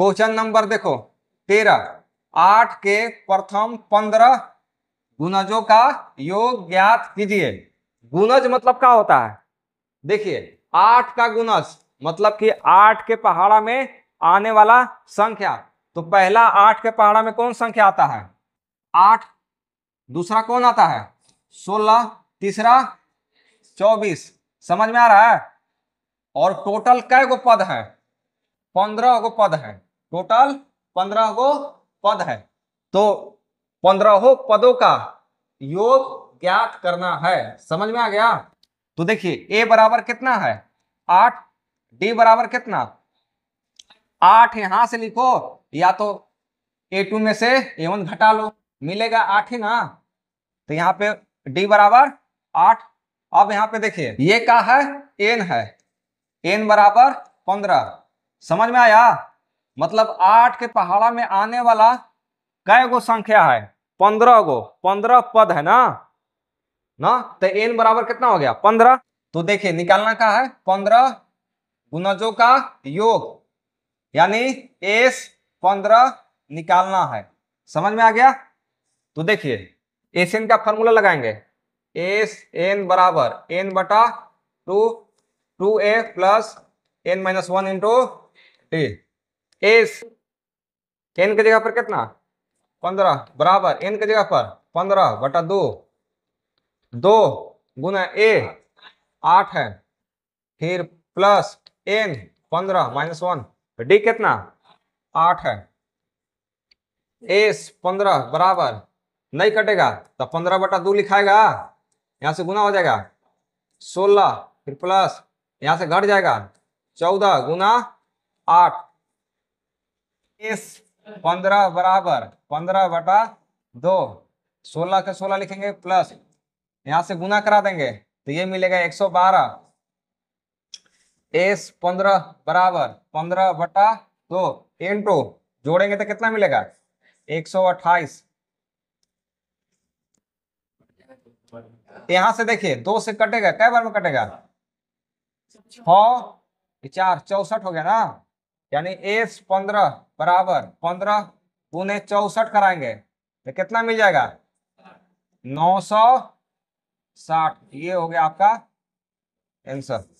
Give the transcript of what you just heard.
question number देखो तेरह आठ के प्रथम पंद्रह गुनजों का योग ज्ञात कीजिए गुनज मतलब क्या होता है देखिए आठ का गुनज मतलब कि आठ के पहाड़ा में आने वाला संख्या तो पहला आठ के पहाड़ा में कौन संख्या आता है आठ दूसरा कौन आता है सोलह तीसरा चौबीस समझ में आ रहा है और टोटल कै गो पद है पंद्रह गो पद है टोटल पंद्रह गो पद है तो पंद्रहों पदों का योग ज्ञात करना है समझ में आ गया तो देखिए ए बराबर कितना है आठ डी बराबर कितना आठ यहां से लिखो या तो ए टू में से ए वन घटा लो मिलेगा आठ ही ना तो यहाँ पे डी बराबर आठ अब यहाँ पे देखिए ये का है एन है एन बराबर पंद्रह समझ में आया मतलब आठ के पहाड़ा में आने वाला कै गो संख्या है पंद्रह गो पंद्रह पद है ना ना तो एन बराबर कितना हो गया पंद्रह तो देखिए निकालना का है पंद्रह गुणजों का योग यानी एस पंद्रह निकालना है समझ में आ गया तो देखिए एस एन का फॉर्मूला लगाएंगे एस एन बराबर एन बटा two two A plus N minus one into T S N के जगह पर कितना पंद्रह बराबर एन के जगह पर पंद्रह बटा दो दो गुना ए आठ है फिर प्लस एन पंद्रह माइनस वन डी कितना आठ है एस पंद्रह बराबर नहीं कटेगा तो पंद्रह बटा दो लिखाएगा यहाँ से गुना हो जाएगा सोलह फिर प्लस यहां से घट जाएगा चौदह गुना आठ इस पंद्रह बराबर पंद्रह बटा दो सोलह के सोलह लिखेंगे प्लस यहां से गुना करा देंगे तो ये मिलेगा एक सौ बारह एस पंद्रह बराबर पंद्रह बटा दो एन टू जोड़ेंगे तो कितना मिलेगा एक सौ अट्ठाईस यहां से देखिए दो से कटेगा कई बार में कटेगा छ चार चौसठ हो गया ना यानी एस पंद्रह बराबर पंद्रह पुणे चौसठ कराएंगे तो कितना मिल जाएगा नौ सौ साठ ये हो गया आपका आंसर